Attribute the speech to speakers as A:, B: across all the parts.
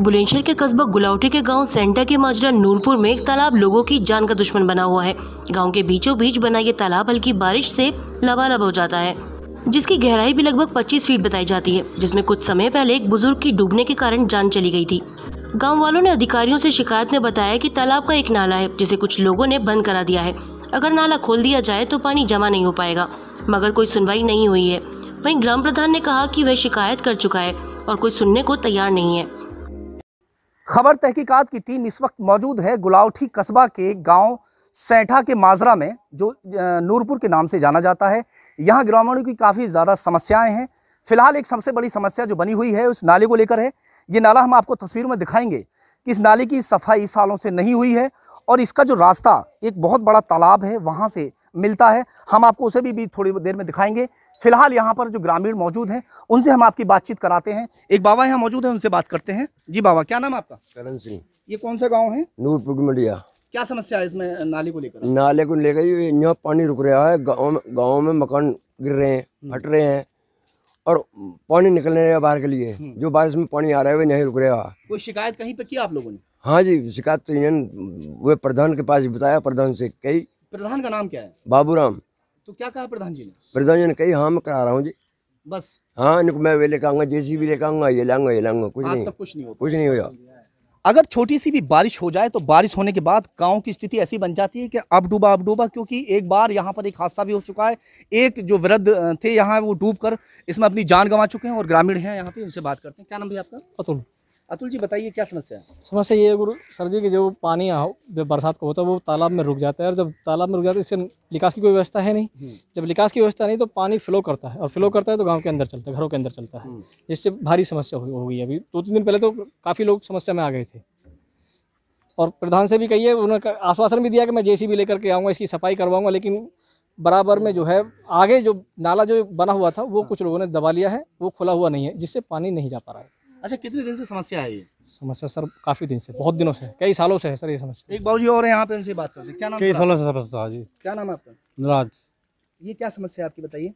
A: बुलंदशहर के कस्बा गुलावटी के गांव सेंटा के माजरा नूरपुर में एक तालाब लोगों की जान का दुश्मन बना हुआ है गांव के बीचों बीच बना ये तालाब हल्की बारिश से लबालब हो जाता है जिसकी गहराई भी लगभग 25 फीट बताई जाती है जिसमें कुछ समय पहले एक बुजुर्ग की डूबने के कारण जान चली गई थी गाँव वालों ने अधिकारियों से शिकायत में बताया की तालाब का एक नाला है जिसे कुछ लोगों ने बंद करा दिया है अगर नाला खोल दिया जाए तो पानी जमा नहीं हो पाएगा मगर कोई सुनवाई नहीं हुई है वहीं ग्राम प्रधान ने कहा कि वह शिकायत कर चुका है और कोई सुनने को तैयार नहीं है खबर तहकीकात की टीम इस वक्त मौजूद है गुलावठी कस्बा के गांव सैठा के माजरा में जो नूरपुर के नाम से जाना जाता है यहाँ ग्रामीणों की काफ़ी ज़्यादा समस्याएं हैं फिलहाल एक सबसे बड़ी समस्या जो बनी हुई है उस नाले को लेकर है ये नाला हम आपको तस्वीर में दिखाएंगे कि इस नाले की सफाई सालों से नहीं हुई है और इसका जो रास्ता एक बहुत बड़ा तालाब है वहाँ से मिलता है हम आपको उसे भी, भी थोड़ी देर में दिखाएंगे फिलहाल यहाँ पर जो ग्रामीण मौजूद हैं उनसे हम आपकी बातचीत कराते हैं एक बाबा यहाँ मौजूद है उनसे बात करते हैं जी बाबा क्या नाम आपका करण सिंह ये कौन सा गाँव है नूरपुर मंडिया क्या समस्या है इसमें नाले को लेकर नाले को लेकर यहाँ पानी रुक रहा है गाँव गाँव में मकान गिर रहे हैं हम्म। फट रहे हैं और पानी निकलने रहे बाहर के लिए हम्म। जो बारिश में पानी आ रहा है वे नहीं रुक रहा कोई शिकायत कहीं पे किया आप लोगों ने हाँ जी शिकायत तो वे प्रधान के पास बताया प्रधान से कई प्रधान का नाम क्या है बाबूराम तो क्या कहा प्रधान जी ने प्रधान जी ने कही हाँ मैं करा रहा हूँ जी बस हाँ इनको मैं वे लेकर आऊंगा जेसी भी लेकर आऊंगा ये लाऊंगा ये लाऊंगा कुछ नहीं कुछ नहीं कुछ नहीं हुआ अगर छोटी सी भी बारिश हो जाए तो बारिश होने के बाद गांव की स्थिति ऐसी बन जाती है कि अब डूबा अब डूबा क्योंकि एक बार यहां पर एक हादसा भी हो चुका है एक जो वृद्ध थे यहां वो डूब कर इसमें अपनी जान गंवा चुके हैं और ग्रामीण हैं यहां पे उनसे बात करते हैं क्या नाम भैया आपका अतुल अतुल जी बताइए क्या समस्या है समस्या ये है गुरु सर जी की जो पानी आओ जब बरसात को होता है वो तालाब में रुक जाता है और जब तालाब में रुक जाता है इससे निकास की कोई व्यवस्था है नहीं हम्म। जब निकास की व्यवस्था नहीं तो पानी फ्लो करता है और फ्लो हम्म। करता है तो गाँव के अंदर चलता है घरों के अंदर चलता है हम्म। जिससे भारी समस्या हो गई अभी दो तीन दिन पहले तो काफ़ी लोग समस्या में आ गए थे और प्रधान से भी कही उन्होंने आश्वासन भी दिया कि मैं जेसीबी लेकर के आऊँगा इसकी सफाई करवाऊँगा लेकिन बराबर में जो है आगे जो नाला जो बना हुआ था वो हाँ। कुछ लोगों ने दबा लिया है वो खुला हुआ नहीं है जिससे पानी नहीं जा पा रहा है अच्छा कितने दिन से समस्या है ये समस्या सर काफ़ी दिन से बहुत दिनों से कई सालों से है सर ये समस्या एक बाबू जी और यहाँ पे इनसे बात करते क्या नाम कई सालों से समस्या जी क्या नाम है आपका नाराज ये क्या समस्या है आपकी बताइए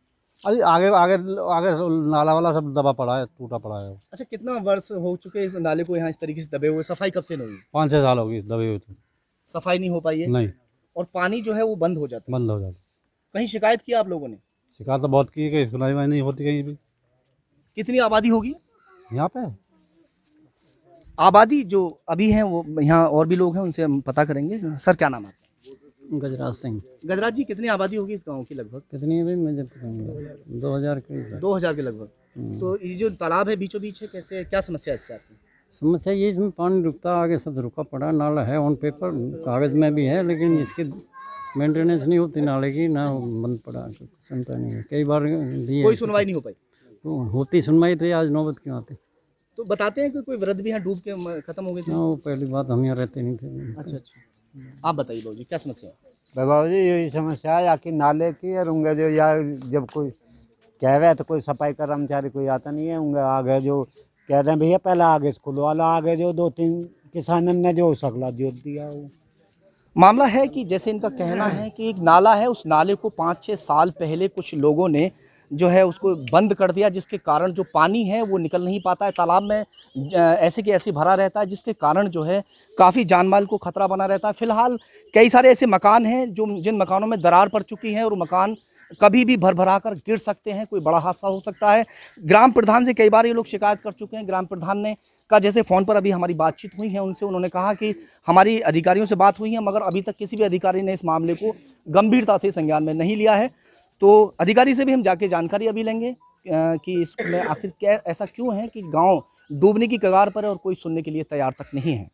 A: अभी आगे आगे आगे नाला वाला सब दबा पड़ा है टूटा पड़ा है अच्छा कितना वर्ष हो चुके हैं इस नाले को यहाँ इस तरीके से दबे हुए सफाई कब से नहीं हुई पाँच छः साल होगी दबे हुए तो। सफाई नहीं हो पाई है नहीं और पानी जो है वो बंद हो जाता बंद हो जाता कहीं शिकायत की आप लोगों ने शिकायत तो बहुत की कहीं सुनाई नहीं होती कहीं भी कितनी आबादी होगी यहाँ पे आबादी जो अभी है वो यहाँ और भी लोग हैं उनसे हम पता करेंगे सर क्या नाम है गजराज सिंह गजराज जी कितनी आबादी होगी इस गांव की लगभग कितनी अभी मैं दो हज़ार के दो हज़ार के लगभग हम्म। तो ये जो तालाब है बीचों बीच है कैसे क्या समस्या इससे आती है समस्या ये इसमें पानी रुकता आगे सब रुका पड़ा नाला है ऑन पेपर कागज़ में भी है लेकिन इसकी मेंटेनेंस नहीं होती नाले की ना बंद पड़ा चिंता नहीं है कई बार कोई सुनवाई नहीं हो पाई तो होती सुनवाई थी आज नौबत क्यों आती तो बताते हैं कि कोई वृद्ध भी यहाँ डूब के खत्म हो गए थे हाँ, वो पहली बात हम यहाँ रहते नहीं थे अच्छा अच्छा आप बताइए बाबू जी क्या समस्या है बाबू जी यही समस्या है कि नाले की या उनका जो या जब कोई कह रहे तो कोई सफाई कर्मचारी कोई आता नहीं है उनका आगे जो कह रहे हैं भैया पहले आगे स्कूल वाला आगे जो दो तीन किसान ने जो सकला जोड़ दिया वो मामला है कि जैसे इनका कहना है कि एक नाला है उस नाले को पाँच छः साल पहले कुछ लोगों ने जो है उसको बंद कर दिया जिसके कारण जो पानी है वो निकल नहीं पाता है तालाब में ऐसे के ऐसे भरा रहता है जिसके कारण जो है काफ़ी जान माल को खतरा बना रहता है फ़िलहाल कई सारे ऐसे मकान हैं जो जिन मकानों में दरार पड़ चुकी हैं और मकान कभी भी भर भरा कर गिर सकते हैं कोई बड़ा हादसा हो सकता है ग्राम प्रधान से कई बार ये लोग शिकायत कर चुके हैं ग्राम प्रधान ने का जैसे फ़ोन पर अभी हमारी बातचीत हुई है उनसे उन्होंने कहा कि हमारी अधिकारियों से बात हुई है मगर अभी तक किसी भी अधिकारी ने इस मामले को गंभीरता से संज्ञान में नहीं लिया है तो अधिकारी से भी हम जाके जानकारी अभी लेंगे कि इसमें आखिर क्या ऐसा क्यों है कि गांव डूबने की कगार पर है और कोई सुनने के लिए तैयार तक नहीं है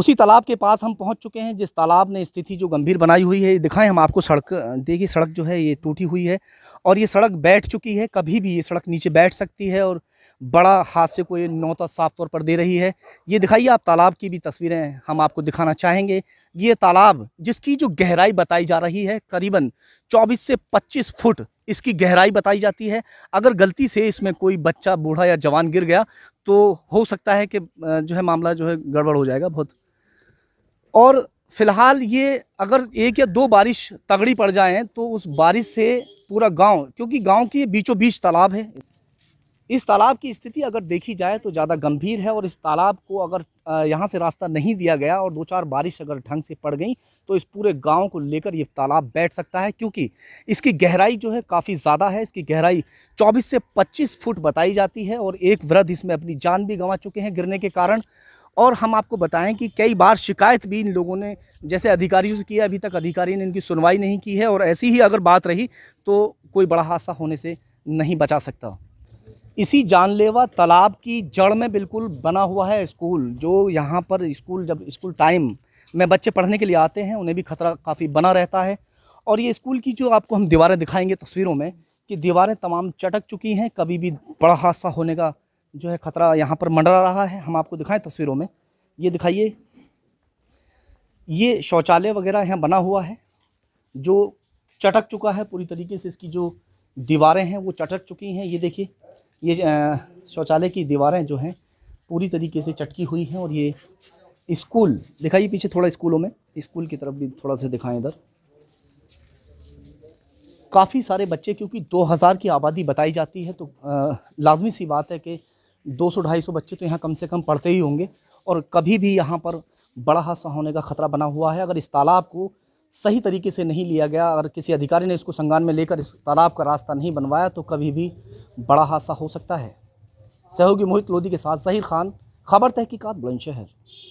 A: उसी तालाब के पास हम पहुंच चुके हैं जिस तालाब ने स्थिति जो गंभीर बनाई हुई है दिखाएं हम आपको सड़क देखिए सड़क जो है ये टूटी हुई है और ये सड़क बैठ चुकी है कभी भी ये सड़क नीचे बैठ सकती है और बड़ा हादसे को ये नौता साफ तौर पर दे रही है ये दिखाइए आप तालाब की भी तस्वीरें हम आपको दिखाना चाहेंगे ये तालाब जिसकी जो गहराई बताई जा रही है करीबन चौबीस से पच्चीस फुट इसकी गहराई बताई जाती है अगर गलती से इसमें कोई बच्चा बूढ़ा या जवान गिर गया तो हो सकता है कि जो है मामला जो है गड़बड़ हो जाएगा बहुत और फिलहाल ये अगर एक या दो बारिश तगड़ी पड़ जाए तो उस बारिश से पूरा गांव क्योंकि गांव के बीचों बीच तालाब है इस तालाब की स्थिति अगर देखी जाए तो ज़्यादा गंभीर है और इस तालाब को अगर यहाँ से रास्ता नहीं दिया गया और दो चार बारिश अगर ढंग से पड़ गई तो इस पूरे गांव को लेकर ये तालाब बैठ सकता है क्योंकि इसकी गहराई जो है काफ़ी ज़्यादा है इसकी गहराई 24 से 25 फुट बताई जाती है और एक वृद्ध इसमें अपनी जान भी गंवा चुके हैं गिरने के कारण और हम आपको बताएं कि कई बार शिकायत भी इन लोगों ने जैसे अधिकारियों से किया अभी तक अधिकारी ने इनकी सुनवाई नहीं की है और ऐसी ही अगर बात रही तो कोई बड़ा हादसा होने से नहीं बचा सकता इसी जानलेवा तालाब की जड़ में बिल्कुल बना हुआ है स्कूल जो यहाँ पर स्कूल जब स्कूल टाइम में बच्चे पढ़ने के लिए आते हैं उन्हें भी खतरा काफ़ी बना रहता है और ये स्कूल की जो आपको हम दीवारें दिखाएंगे तस्वीरों में कि दीवारें तमाम चटक चुकी हैं कभी भी बड़ा हादसा होने का जो है ख़तरा यहाँ पर मंडरा रहा है हम आपको दिखाएं तस्वीरों में ये दिखाइए ये शौचालय वगैरह यहाँ बना हुआ है जो चटक चुका है पूरी तरीके से इसकी जो दीवारें हैं वो चटक चुकी हैं ये देखिए ये शौचालय की दीवारें जो हैं पूरी तरीके से चटकी हुई हैं और ये स्कूल दिखाइए पीछे थोड़ा स्कूलों में स्कूल की तरफ भी थोड़ा सा दिखाएं इधर काफ़ी सारे बच्चे क्योंकि 2000 की आबादी बताई जाती है तो लाजमी सी बात है कि दो सौ ढाई सौ बच्चे तो यहाँ कम से कम पढ़ते ही होंगे और कभी भी यहाँ पर बड़ा हादसा होने का खतरा बना हुआ है अगर इस तालाब को सही तरीके से नहीं लिया गया अगर किसी अधिकारी ने इसको संज्ञान में लेकर इस तालाब का रास्ता नहीं बनवाया तो कभी भी बड़ा हादसा हो सकता है सहयोगी मोहित लोधी के साथ जहीर खान खबर तहक़ीक़त बुलंदशहर